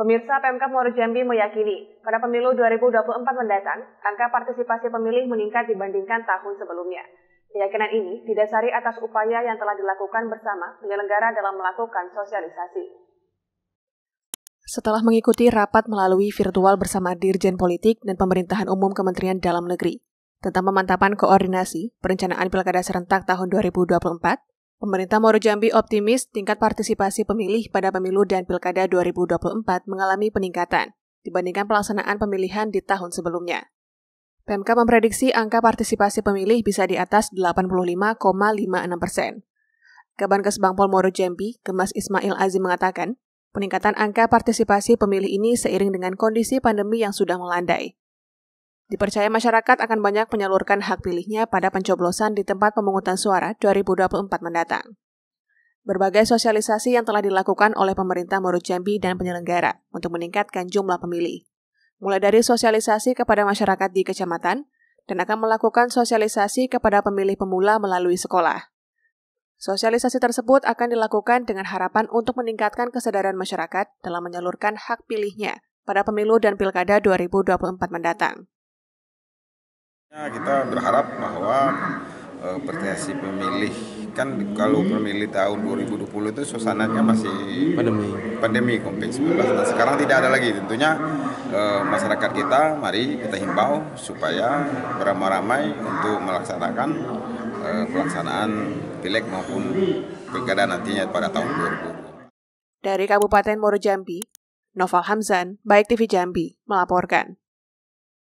Pemirsa PMK Muaro Jambi meyakini pada pemilu 2024 mendatang angka partisipasi pemilih meningkat dibandingkan tahun sebelumnya. Keyakinan ini didasari atas upaya yang telah dilakukan bersama penyelenggara dalam melakukan sosialisasi. Setelah mengikuti rapat melalui virtual bersama Dirjen Politik dan Pemerintahan Umum Kementerian Dalam Negeri tentang pemantapan koordinasi perencanaan Pilkada Serentak tahun 2024, Pemerintah Moro Jambi optimis tingkat partisipasi pemilih pada pemilu dan pilkada 2024 mengalami peningkatan dibandingkan pelaksanaan pemilihan di tahun sebelumnya. PMK memprediksi angka partisipasi pemilih bisa di atas 85,56 persen. Kaban Kesbangpol Moro Jambi, Gemas Ismail Azim mengatakan, peningkatan angka partisipasi pemilih ini seiring dengan kondisi pandemi yang sudah melandai. Dipercaya masyarakat akan banyak menyalurkan hak pilihnya pada pencoblosan di tempat pemungutan suara 2024 mendatang. Berbagai sosialisasi yang telah dilakukan oleh pemerintah Murid Jambi dan penyelenggara untuk meningkatkan jumlah pemilih. Mulai dari sosialisasi kepada masyarakat di kecamatan, dan akan melakukan sosialisasi kepada pemilih pemula melalui sekolah. Sosialisasi tersebut akan dilakukan dengan harapan untuk meningkatkan kesadaran masyarakat dalam menyalurkan hak pilihnya pada pemilu dan pilkada 2024 mendatang. Ya, kita berharap bahwa uh, eh, potensi pemilih kan kalau pemilih tahun 2020 itu suasananya masih pandemi pandemi COVID-19 nah, sekarang tidak ada lagi tentunya uh, masyarakat kita mari kita himbau supaya beramai-ramai untuk melaksanakan uh, pelaksanaan pileg maupun pilkada nantinya pada tahun 2020 dari Kabupaten Moro Jambi Noval Hamzan, Baik TV Jambi, melaporkan.